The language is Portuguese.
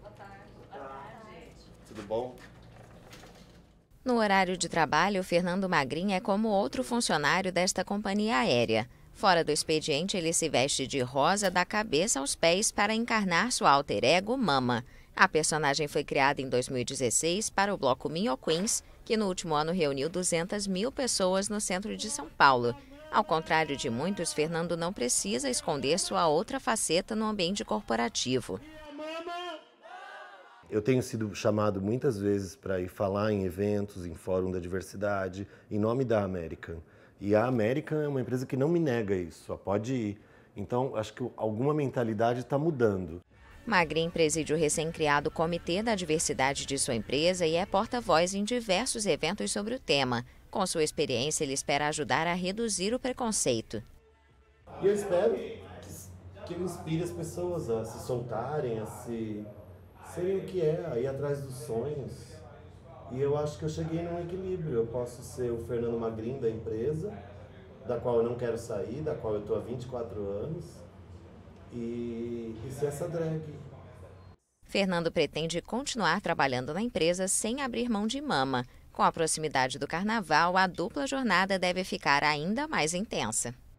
Boa tarde. Tudo bom? No horário de trabalho, Fernando Magrin é como outro funcionário desta companhia aérea. Fora do expediente, ele se veste de rosa da cabeça aos pés para encarnar sua alter ego Mama. A personagem foi criada em 2016 para o bloco Minho Queens, que no último ano reuniu 200 mil pessoas no centro de São Paulo. Ao contrário de muitos, Fernando não precisa esconder sua outra faceta no ambiente corporativo. Eu tenho sido chamado muitas vezes para ir falar em eventos, em fórum da diversidade, em nome da American. E a American é uma empresa que não me nega isso, só pode ir. Então, acho que alguma mentalidade está mudando. Magrin preside o recém-criado Comitê da Diversidade de sua empresa e é porta-voz em diversos eventos sobre o tema. Com sua experiência, ele espera ajudar a reduzir o preconceito. Eu espero que, que inspire as pessoas a se soltarem, a se serem o que é, aí atrás dos sonhos. E eu acho que eu cheguei num equilíbrio. Eu posso ser o Fernando Magrin da empresa, da qual eu não quero sair, da qual eu estou há 24 anos, e, e ser essa drag. Fernando pretende continuar trabalhando na empresa sem abrir mão de mama. Com a proximidade do carnaval, a dupla jornada deve ficar ainda mais intensa.